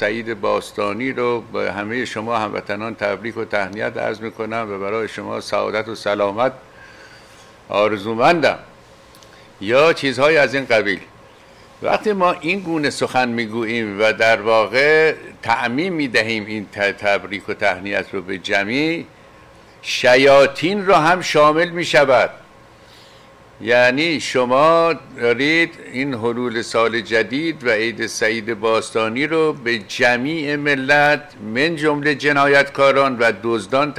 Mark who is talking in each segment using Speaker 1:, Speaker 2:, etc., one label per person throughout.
Speaker 1: سعید باستانی رو به همه شما هموطنان تبریک و تهنیت عرض میکنم و برای شما سعادت و سلامت آرزومندم یا چیزهای از این قبیل وقتی ما این گونه سخن میگوییم و در واقع تعمیم میدهیم این تبریک و تهنیت رو به جمعی شیاطین را هم شامل میشود یعنی شما دارید این حلول سال جدید و عید سعید باستانی رو به جمیع ملت من جمله جنایتکاران و دزدان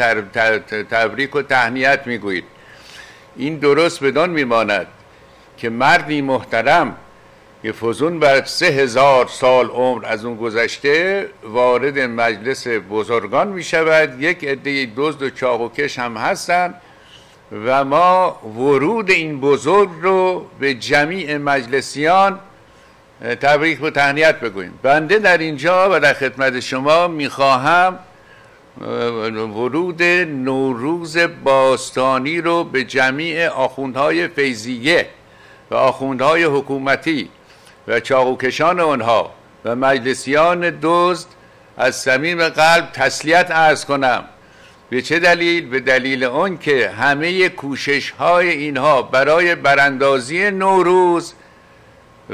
Speaker 1: تبریک و تهنیت میگویید این درست بدان میماند که مردی محترم که فزون بر سه هزار سال عمر از اون گذشته وارد مجلس بزرگان می شود یک عده دزد و چاق و کش هم هستند و ما ورود این بزرگ رو به جمیع مجلسیان تبریک و تهنیت بگوییم بنده در اینجا و در خدمت شما میخواهم ورود نوروز باستانی رو به جمیع آخوندهای فیزیه و آخوندهای حکومتی و چاقوکشان آنها و مجلسیان دزد از صمیم قلب تسلیت عرض کنم به چه دلیل؟ به دلیل اون که همه کوشش های اینها برای براندازی نوروز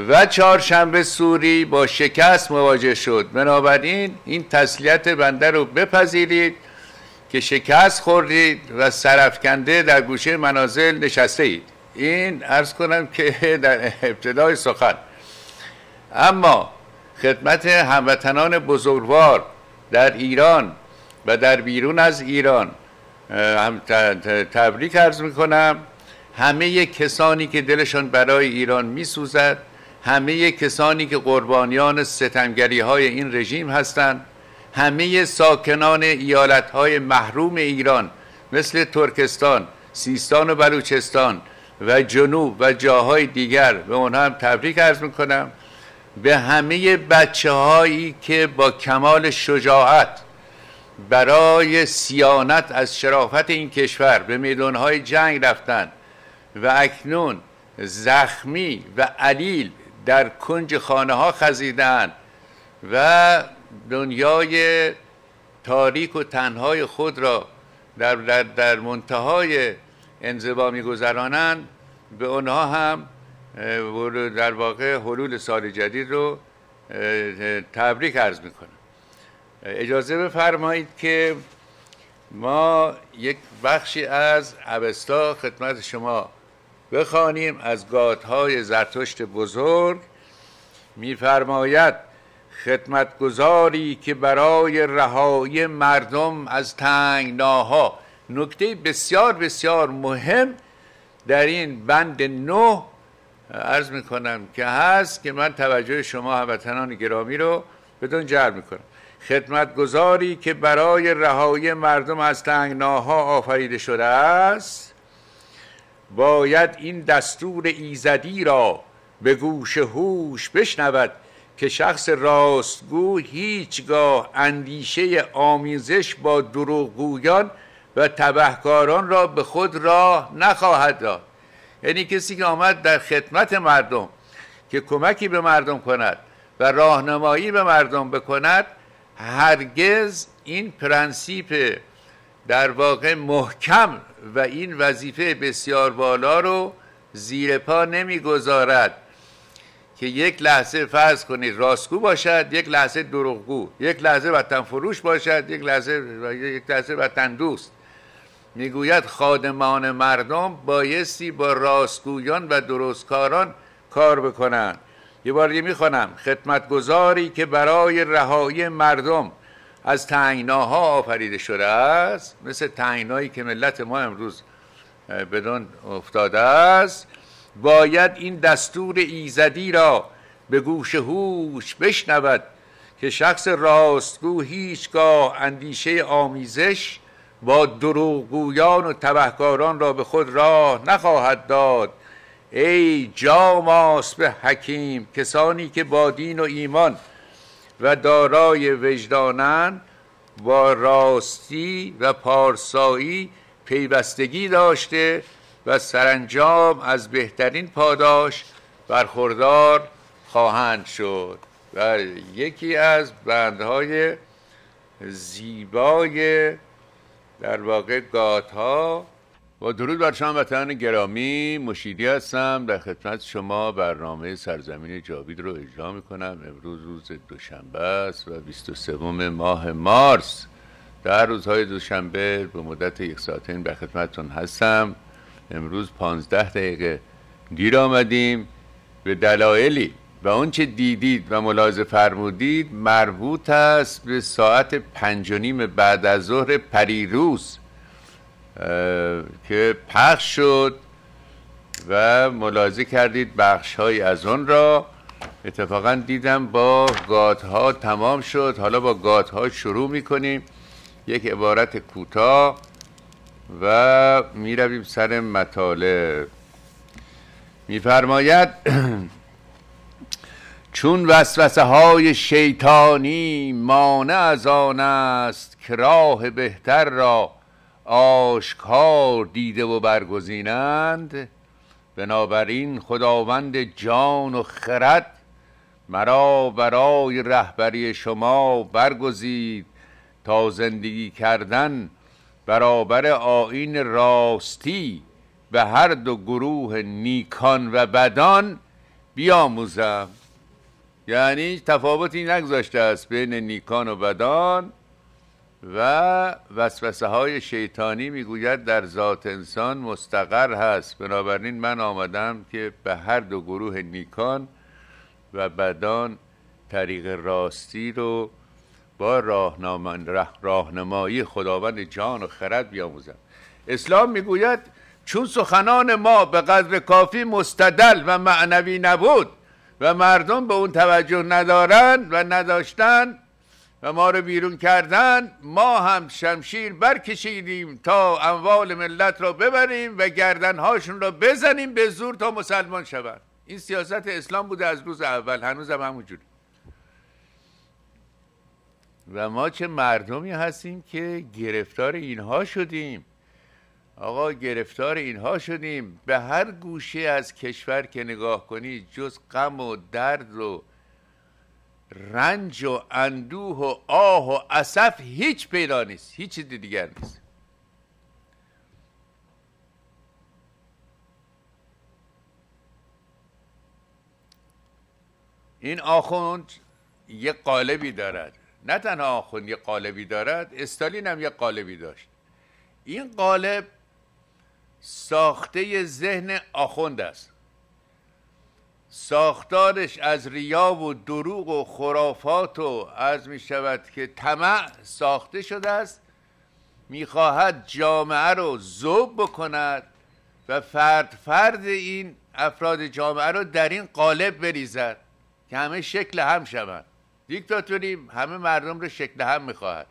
Speaker 1: و چهارشنبه سوری با شکست مواجه شد بنابراین این تسلیت بنده رو بپذیرید که شکست خوردید و سرفکنده در گوشه منازل نشسته اید این ارز کنم که در ابتدای سخن اما خدمت هموطنان بزرگوار در ایران و در بیرون از ایران هم تبریک عرض میکنم همه کسانی که دلشان برای ایران میسوزد همه کسانی که قربانیان ستمگری های این رژیم هستند همه ساکنان ایالت های محروم ایران مثل ترکستان سیستان و بلوچستان و جنوب و جاهای دیگر به اونها هم تبریک عرض میکنم به همه بچه هایی که با کمال شجاعت برای سیانت از شرافت این کشور به میدانهای جنگ رفتند و اکنون زخمی و علیل در کنج خانه ها خزیدند و دنیای تاریک و تنهای خود را در, در, منتهای انزبا میگذرانند به آنها هم در واقع حلول سال جدید رو تبریک عرض میکنم اجازه بفرمایید که ما یک بخشی از ابستا خدمت شما بخوانیم از گادهای زرتشت بزرگ میفرماید خدمتگذاری که برای رهایی مردم از تنگناها نکته بسیار بسیار مهم در این بند نه عرض میکنم که هست که من توجه شما هموطنان گرامی رو بدون جر میکنم خدمتگزاری که برای رهایی مردم از تنگناها آفریده شده است باید این دستور ایزدی را به گوش هوش بشنود که شخص راستگو هیچگاه اندیشه آمیزش با دروغگویان و تبهکاران را به خود راه نخواهد داد یعنی کسی که آمد در خدمت مردم که کمکی به مردم کند و راهنمایی به مردم بکند هرگز این پرنسیپ در واقع محکم و این وظیفه بسیار بالا رو زیر پا نمیگذارد که یک لحظه فرض کنید راستگو باشد یک لحظه دروغگو یک لحظه وطن فروش باشد یک لحظه یک لحظه وطن دوست میگوید خادمان مردم بایستی با راستگویان و درستکاران کار بکنند یه بار دیگه میخوانم خدمتگذاری که برای رهایی مردم از تنگناها آفریده شده است مثل تنگنایی که ملت ما امروز بدون افتاده است باید این دستور ایزدی را به گوش هوش بشنود که شخص راستگو هیچگاه اندیشه آمیزش با دروغگویان و تبهکاران را به خود راه نخواهد داد ای جام به حکیم کسانی که با دین و ایمان و دارای وجدانن با راستی و پارسایی پیوستگی داشته و سرانجام از بهترین پاداش برخوردار خواهند شد و یکی از بندهای زیبای در واقع گاتا با درود بر وطن گرامی مشیدی هستم در خدمت شما برنامه سرزمین جاوید رو اجرا میکنم امروز روز دوشنبه است و 23 ماه مارس در روزهای دوشنبه به مدت یک این به خدمتتون هستم امروز 15 دقیقه دیر آمدیم به دلایلی و آنچه دیدید و ملاحظه فرمودید مربوط است به ساعت پنج و نیم بعد از ظهر پریروز که پخش شد و ملاحظه کردید بخش های از اون را اتفاقا دیدم با گات ها تمام شد حالا با گات ها شروع می کنیم یک عبارت کوتاه و می رویم سر مطالب میفرماید چون وسوسه های شیطانی مانع از آن است که راه بهتر را آشکار دیده و برگزینند بنابراین خداوند جان و خرد مرا برای رهبری شما برگزید تا زندگی کردن برابر آین راستی به هر دو گروه نیکان و بدان بیاموزم یعنی تفاوتی نگذاشته است بین نیکان و بدان و وسوسه های شیطانی میگوید در ذات انسان مستقر هست بنابراین من آمدم که به هر دو گروه نیکان و بدان طریق راستی رو با راهنمایی خداوند جان و خرد بیاموزم اسلام میگوید چون سخنان ما به قدر کافی مستدل و معنوی نبود و مردم به اون توجه ندارند و نداشتند و ما رو بیرون کردن ما هم شمشیر برکشیدیم تا اموال ملت را ببریم و گردنهاشون را بزنیم به زور تا مسلمان شوند این سیاست اسلام بوده از روز اول هنوز هم همونجوری و ما چه مردمی هستیم که گرفتار اینها شدیم آقا گرفتار اینها شدیم به هر گوشه از کشور که نگاه کنی جز غم و درد رو رنج و اندوه و آه و اصف هیچ پیدا نیست هیچ چیز دیگر نیست این آخوند یه قالبی دارد نه تنها آخوند یه قالبی دارد استالین هم یه قالبی داشت این قالب ساخته ذهن آخوند است ساختارش از ریا و دروغ و خرافات و از می شود که طمع ساخته شده است میخواهد جامعه رو ذوب بکند و فرد فرد این افراد جامعه رو در این قالب بریزد که همه شکل هم شوند دیکتاتوری همه مردم رو شکل هم میخواهد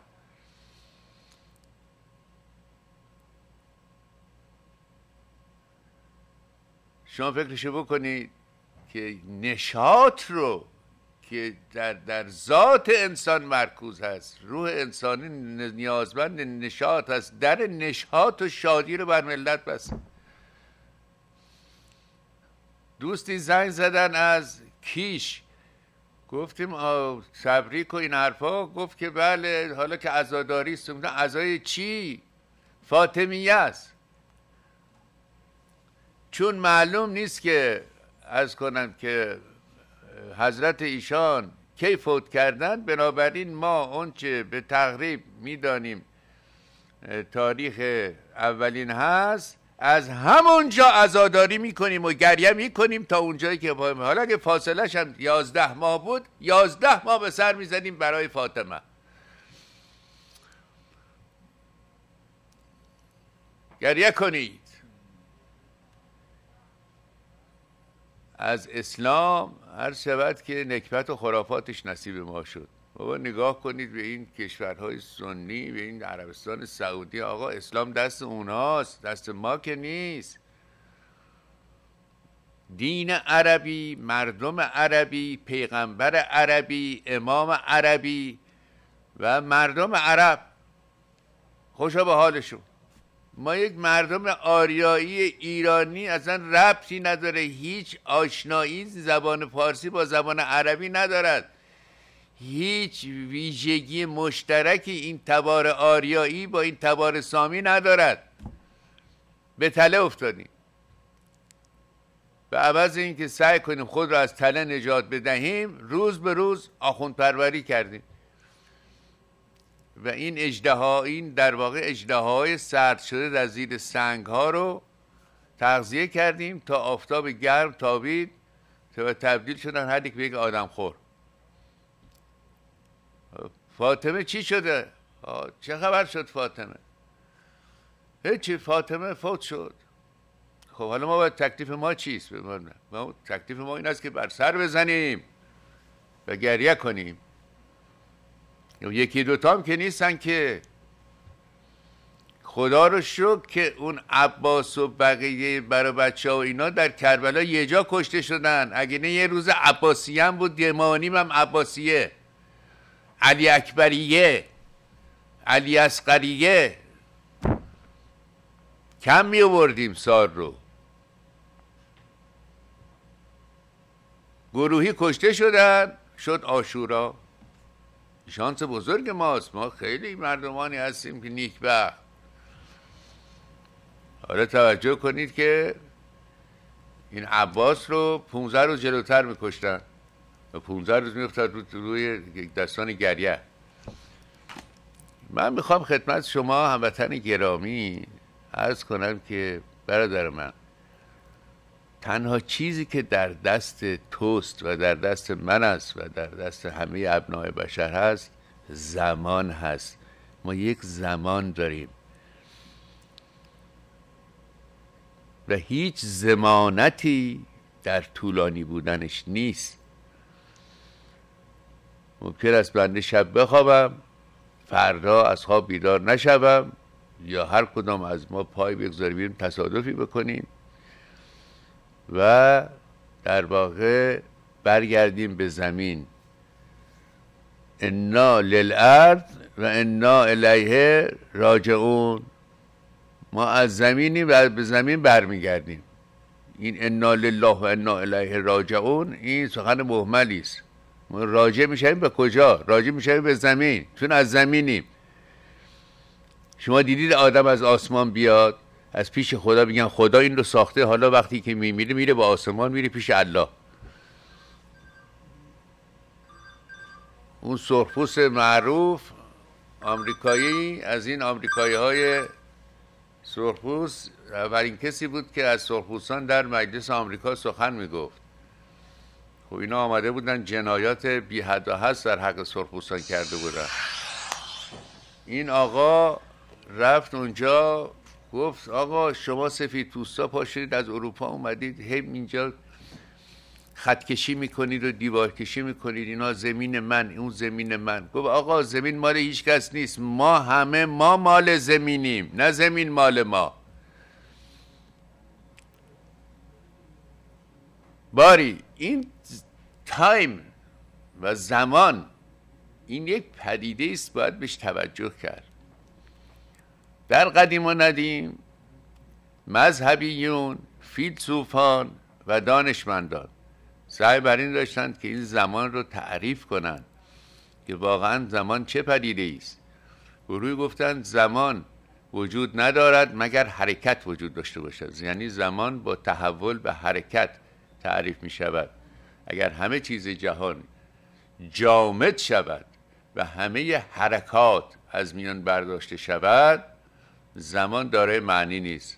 Speaker 1: شما فکرشو بکنید که نشاط رو که در, در ذات انسان مرکوز هست روح انسانی نیازمند نشاط هست در نشاط و شادی رو بر ملت بس دوستی زنگ زدن از کیش گفتیم تبریک و این حرفا گفت که بله حالا که عزاداری است عزای چی فاطمیه است چون معلوم نیست که از کنم که حضرت ایشان کی فوت کردند بنابراین ما اونچه به تقریب میدانیم تاریخ اولین هست از همونجا عزاداری میکنیم و گریه میکنیم تا اونجایی که حالا اگه فاصلش هم یازده ماه بود یازده ماه به سر میزنیم برای فاطمه گریه کنید از اسلام هر شود که نکبت و خرافاتش نصیب ما شد بابا نگاه کنید به این کشورهای سنی به این عربستان سعودی آقا اسلام دست اوناست دست ما که نیست دین عربی مردم عربی پیغمبر عربی امام عربی و مردم عرب خوشا به حالشون ما یک مردم آریایی ایرانی اصلا ربطی نداره هیچ آشنایی زبان فارسی با زبان عربی ندارد هیچ ویژگی مشترکی این تبار آریایی با این تبار سامی ندارد به تله افتادیم به عوض اینکه سعی کنیم خود را از تله نجات بدهیم روز به روز پروری کردیم و این اجده این در واقع اجده های سرد شده در زیر سنگ ها رو تغذیه کردیم تا آفتاب گرم تابید و تبدیل شدن هر یک به یک آدم خور فاطمه چی شده؟ چه خبر شد فاطمه؟ هیچی فاطمه فوت شد خب حالا ما باید تکلیف ما چیست؟ ما تکلیف ما این است که بر سر بزنیم و گریه کنیم یکی دوتا هم که نیستن که خدا رو شکر که اون عباس و بقیه برا بچه و اینا در کربلا یه جا کشته شدن اگه نه یه روز عباسی هم بود دمانیم هم عباسیه علی اکبریه علی اسقریه کم می آوردیم سال رو گروهی کشته شدن شد آشورا شانس بزرگ ماست ما خیلی مردمانی هستیم که نیک نیکبخت حالا توجه کنید که این عباس رو 15 روز جلوتر میکشتن و 15 روز میفتاد رو روی دستان گریه من میخوام خدمت شما هموطن گرامی عرض کنم که برادر من تنها چیزی که در دست توست و در دست من است و در دست همه ابناع بشر هست زمان هست ما یک زمان داریم و هیچ زمانتی در طولانی بودنش نیست ممکن است بنده شب بخوابم فردا از خواب بیدار نشوم یا هر کدام از ما پای بگذاریم تصادفی بکنیم و در واقع برگردیم به زمین انا للارض و انا الیه راجعون ما از زمینی و به زمین برمیگردیم این انا لله و انا الیه راجعون این سخن مهملی است ما راجع میشیم به کجا راجع میشیم به زمین چون از زمینیم شما دیدید آدم از آسمان بیاد از پیش خدا میگن خدا این رو ساخته حالا وقتی که میمیره میره با آسمان میره پیش الله اون سرخپوست معروف آمریکایی از این آمریکایی های سرخپوست اولین کسی بود که از سرخپوستان در مجلس آمریکا سخن میگفت خب اینا آمده بودن جنایات بی حد و هست در حق سرخپوستان کرده بودن این آقا رفت اونجا گفت آقا شما سفید پوستا پاشید از اروپا اومدید هم اینجا کشی میکنید و دیوار کشی میکنید اینا زمین من اون زمین من گفت آقا زمین مال هیچ کس نیست ما همه ما مال زمینیم نه زمین مال ما باری این تایم و زمان این یک پدیده است باید بهش توجه کرد در قدیم و ندیم مذهبیون فیلسوفان و دانشمندان سعی بر این داشتند که این زمان رو تعریف کنند که واقعا زمان چه پدیده است گروهی گفتند زمان وجود ندارد مگر حرکت وجود داشته باشد یعنی زمان با تحول به حرکت تعریف می شود اگر همه چیز جهان جامد شود و همه حرکات از میان برداشته شود زمان داره معنی نیست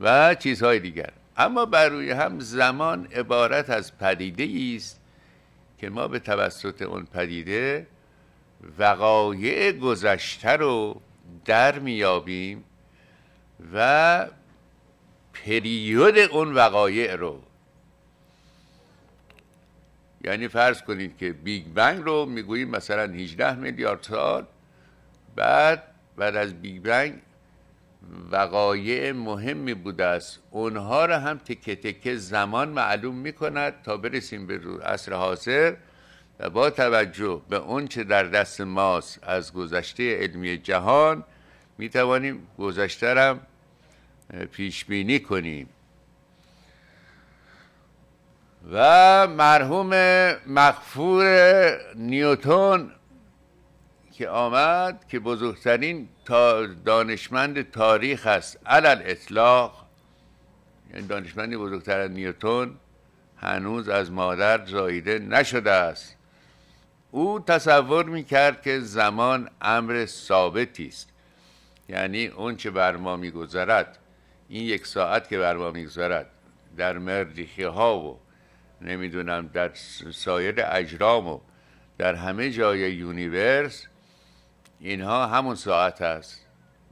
Speaker 1: و چیزهای دیگر اما بر روی هم زمان عبارت از پدیده است که ما به توسط اون پدیده وقایع گذشته رو در میابیم و پریود اون وقایع رو یعنی فرض کنید که بیگ بنگ رو میگوییم مثلا 18 میلیارد سال بعد بعد از بیگ بنگ وقایع مهمی بوده است اونها را هم تکه تکه زمان معلوم می کند تا برسیم به عصر حاضر و با توجه به اونچه در دست ماست از گذشته علمی جهان می توانیم گذشته را پیش بینی کنیم و مرحوم مغفور نیوتون که آمد که بزرگترین دانشمند تاریخ است علل اطلاق یعنی دانشمندی بزرگتر از نیوتون هنوز از مادر زاییده نشده است او تصور میکرد که زمان امر ثابتی است یعنی اون چه بر ما میگذرد این یک ساعت که بر ما میگذرد در مردیخی ها و نمیدونم در سایر اجرام و در همه جای یونیورس اینها همون ساعت است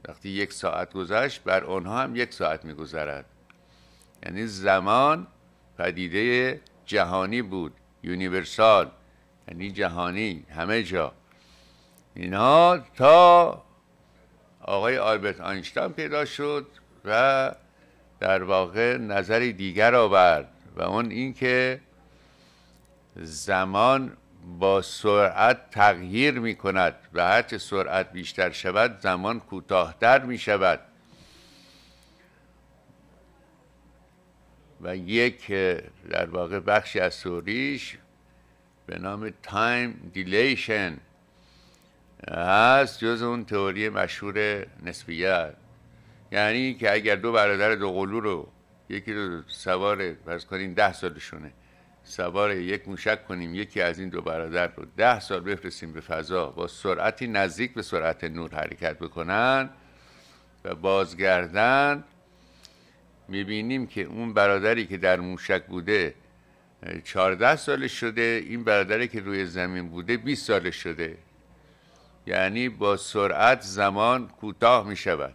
Speaker 1: وقتی یک ساعت گذشت بر آنها هم یک ساعت میگذرد یعنی زمان پدیده جهانی بود یونیورسال یعنی جهانی همه جا اینها تا آقای آلبرت آینشتاین پیدا شد و در واقع نظری دیگر آورد و اون اینکه زمان با سرعت تغییر می کند و هرچه سرعت بیشتر شود زمان کوتاهتر می شود و یک در واقع بخشی از سوریش به نام تایم دیلیشن هست جز اون تئوری مشهور نسبیت یعنی که اگر دو برادر دو قلو رو یکی رو سوار فرض کنین ده سالشونه سوار یک موشک کنیم یکی از این دو برادر رو ده سال بفرستیم به فضا با سرعتی نزدیک به سرعت نور حرکت بکنن و بازگردن میبینیم که اون برادری که در موشک بوده 14 سال شده این برادری که روی زمین بوده 20 سال شده یعنی با سرعت زمان کوتاه می شود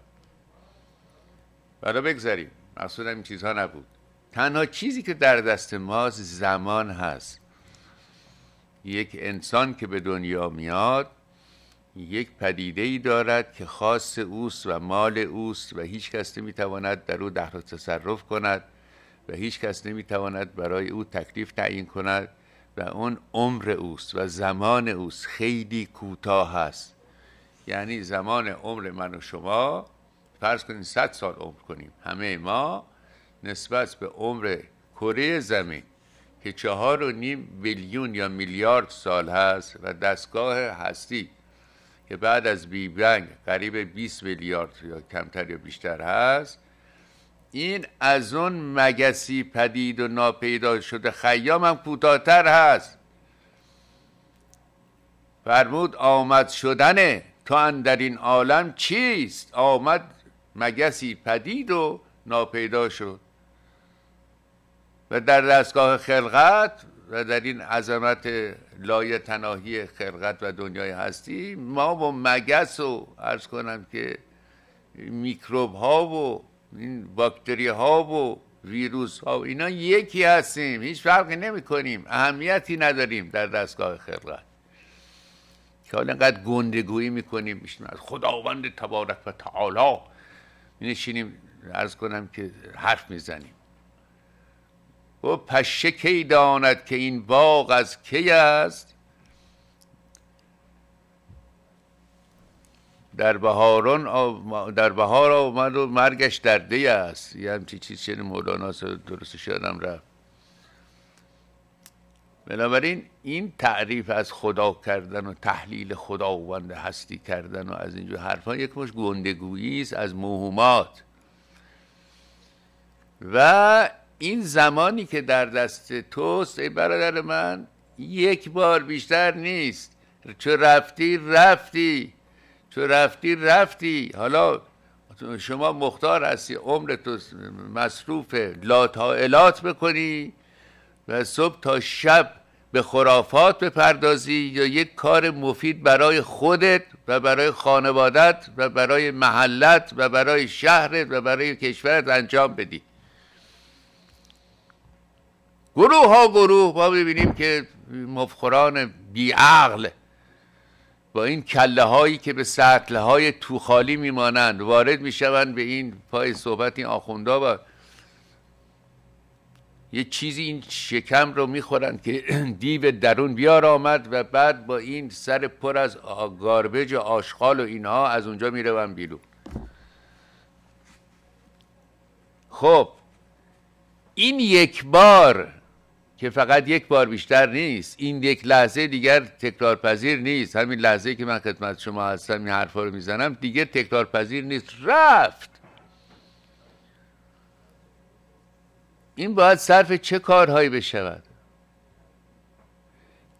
Speaker 1: برای بگذاریم مقصودم این چیزها نبود تنها چیزی که در دست ماست زمان هست یک انسان که به دنیا میاد یک پدیده ای دارد که خاص اوست و مال اوست و هیچ کس نمیتواند در او دخل تصرف کند و هیچ کس نمیتواند برای او تکلیف تعیین کند و اون عمر اوست و زمان اوست خیلی کوتاه هست یعنی زمان عمر من و شما فرض کنید 100 سال عمر کنیم همه ما نسبت به عمر کره زمین که چهار و نیم بیلیون یا میلیارد سال هست و دستگاه هستی که بعد از بی بنگ قریب 20 میلیارد یا کمتر یا بیشتر هست این از اون مگسی پدید و ناپیدا شده خیام هم کوتاهتر هست فرمود آمد شدنه تو در این عالم چیست آمد مگسی پدید و ناپیدا شد در دستگاه خلقت و در این عظمت لای تناهی خلقت و دنیای هستی ما با مگس و ارز کنم که میکروب ها و این باکتری ها و ویروس ها و اینا یکی هستیم هیچ فرقی نمی کنیم اهمیتی نداریم در دستگاه خلقت که حالا اینقدر گندگویی میکنیم میشنیم از خداوند تبارک و تعالی نشینیم ارز کنم که حرف میزنیم و پشه کی داند که این باغ از کی است در بهاران در بهار آمد و مرگش در دی است یه همچی چیز چنین مولانا درستش شدم رفت بنابراین این تعریف از خدا کردن و تحلیل خداوند هستی کردن و از اینجور حرفان یک مش گندگویی است از موهومات و این زمانی که در دست توست ای برادر من یک بار بیشتر نیست چو رفتی رفتی چو رفتی رفتی حالا شما مختار هستی عمر تو مصروف الات بکنی و صبح تا شب به خرافات بپردازی یا یک کار مفید برای خودت و برای خانوادت و برای محلت و برای شهرت و برای کشورت انجام بدی گروه ها گروه ما ببینیم که مفخران بیعقل با این کله هایی که به سطل های توخالی میمانند وارد میشوند به این پای صحبت این آخونده و یه چیزی این شکم رو میخورند که دیو درون بیار آمد و بعد با این سر پر از گاربج و آشغال و اینها از اونجا میروند بیرون خب این یک بار که فقط یک بار بیشتر نیست این یک لحظه دیگر تکرار پذیر نیست همین لحظه که من خدمت شما هستم این حرفا رو میزنم دیگه تکرار پذیر نیست رفت این باید صرف چه کارهایی بشود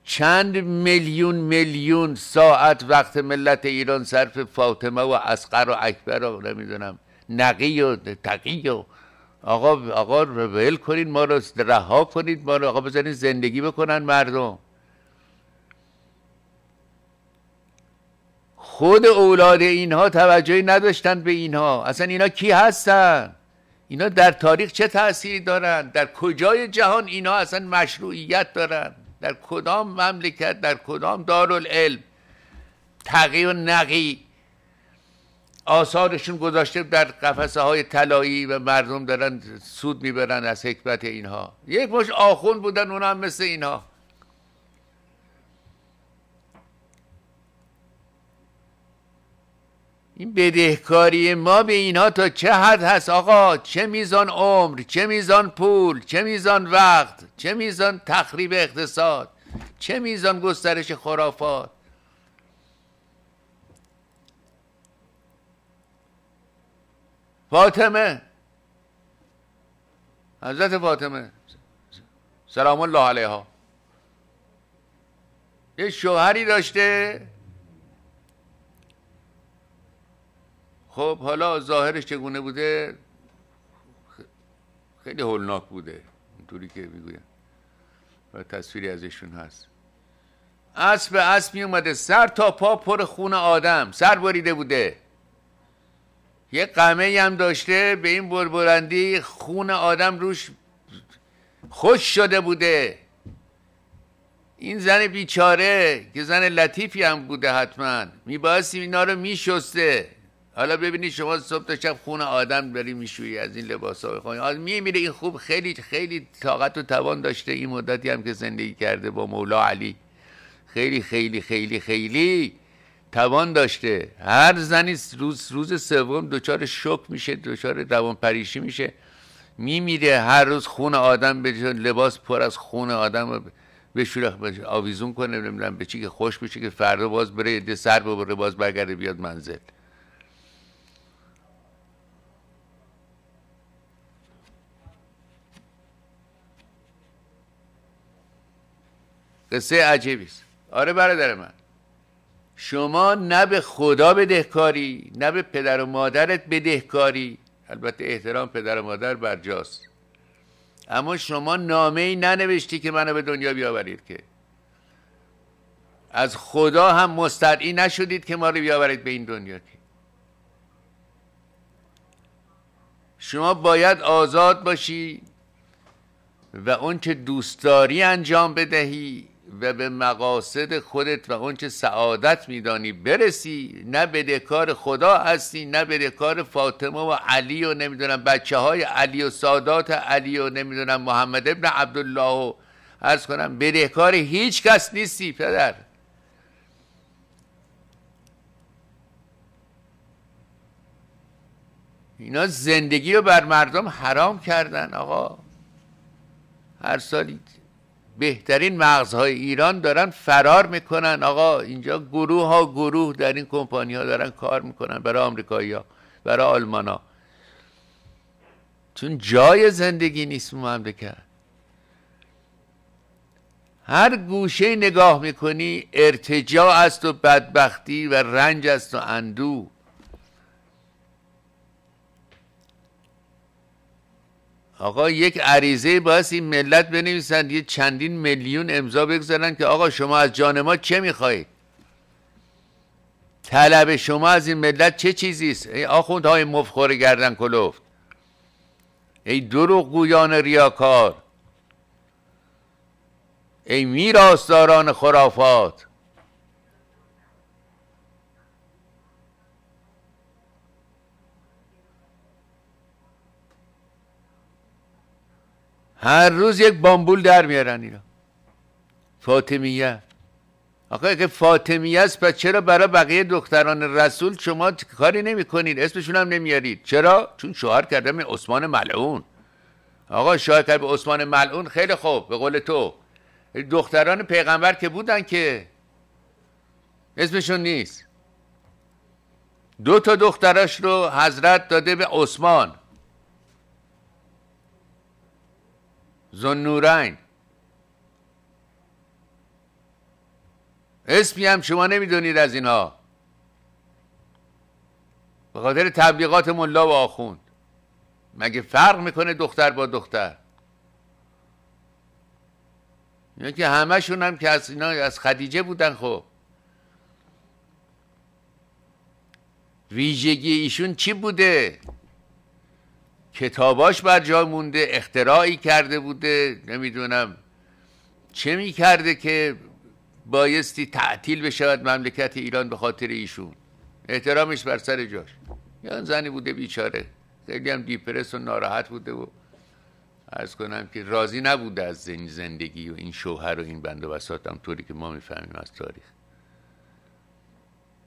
Speaker 1: چند میلیون میلیون ساعت وقت ملت ایران صرف فاطمه و اسقر و اکبر و نمیدونم نقی و تقی و آقا آقا ول کنین ما رو رها کنید ما رو آقا بزنین زندگی بکنن مردم خود اولاد اینها توجهی نداشتن به اینها اصلا اینا کی هستن اینا در تاریخ چه تأثیری دارن در کجای جهان اینها اصلا مشروعیت دارن در کدام مملکت در کدام دارالعلم تقی و نقی آثارشون گذاشته در قفسه های طلایی و مردم دارن سود میبرن از حکمت اینها یک مش آخون بودن اونها هم مثل اینها این بدهکاری ما به اینها تا چه حد هست آقا چه میزان عمر چه میزان پول چه میزان وقت چه میزان تخریب اقتصاد چه میزان گسترش خرافات فاطمه حضرت فاطمه سلام الله علیها یه شوهری داشته خب حالا ظاهرش چگونه بوده خیلی هولناک بوده اینطوری که میگویم و تصویری ازشون هست اسب اسب می اومده سر تا پا پر خون آدم سر بریده بوده یه قمه هم داشته به این بربرندی خون آدم روش خوش شده بوده این زن بیچاره که زن لطیفی هم بوده حتما میبایستی اینا رو میشسته حالا ببینید شما صبح تا شب خون آدم داری میشویی از این لباس ها بخونی آدم میمیره این خوب خیلی خیلی طاقت و توان داشته این مدتی هم که زندگی کرده با مولا علی خیلی خیلی خیلی خیلی توان داشته هر زنی روز روز سوم دچار شک میشه دچار پریشی میشه میمیره هر روز خون آدم به لباس پر از خون آدم به شوره آویزون کنه نمیدونم به چی که خوش بشه که فردا باز بره یه سر ببره باز برگرده بیاد منزل قصه عجیبی آره برادر من شما نه به خدا بدهکاری نه به پدر و مادرت بدهکاری البته احترام پدر و مادر برجاست اما شما نامه ای ننوشتی که منو به دنیا بیاورید که از خدا هم مستدعی نشدید که ما رو بیاورید به این دنیا که شما باید آزاد باشی و اون که دوستداری انجام بدهی و به مقاصد خودت و اونچه سعادت میدانی برسی نه بدهکار خدا هستی نه بدهکار فاطمه و علی و نمیدونم بچه های علی و سادات علی و نمیدونم محمد ابن عبدالله و ارز کنم بدهکار هیچ کس نیستی پدر اینا زندگی رو بر مردم حرام کردن آقا هر سالی بهترین مغزهای ایران دارن فرار میکنن آقا اینجا گروه ها گروه در این کمپانی ها دارن کار میکنن برای آمریکایی ها برای آلمان ها چون جای زندگی نیست به مملکت هر گوشه نگاه میکنی ارتجاع است و بدبختی و رنج است و اندوه آقا یک عریضه باید این ملت بنویسند یه چندین میلیون امضا بگذارن که آقا شما از جان ما چه میخواهید طلب شما از این ملت چه چیزی است ای آخوندهای مفخور گردن کلفت ای گویان ریاکار ای میراثداران خرافات هر روز یک بامبول در میارن اینا فاطمیه آقا اگه فاطمیه است پس چرا برای بقیه دختران رسول شما کاری نمی کنید اسمشون هم نمیارید چرا؟ چون شوهر کردم عثمان ملعون آقا شوهر کرد به عثمان ملعون خیلی خوب به قول تو دختران پیغمبر که بودن که اسمشون نیست دو تا دخترش رو حضرت داده به عثمان زنورین اسمی هم شما نمیدونید از اینها به خاطر تبلیغات ملا و آخوند مگه فرق میکنه دختر با دختر یعنی که همشون هم که از اینا از خدیجه بودن خب ویژگی ایشون چی بوده کتاباش بر جا مونده اختراعی کرده بوده نمیدونم چه میکرده که بایستی تعطیل بشود مملکت ایران به خاطر ایشون احترامش بر سر جاش یا زنی بوده بیچاره خیلی هم دیپرس و ناراحت بوده و از کنم که راضی نبوده از زندگی و این شوهر و این بند و طوری که ما میفهمیم از تاریخ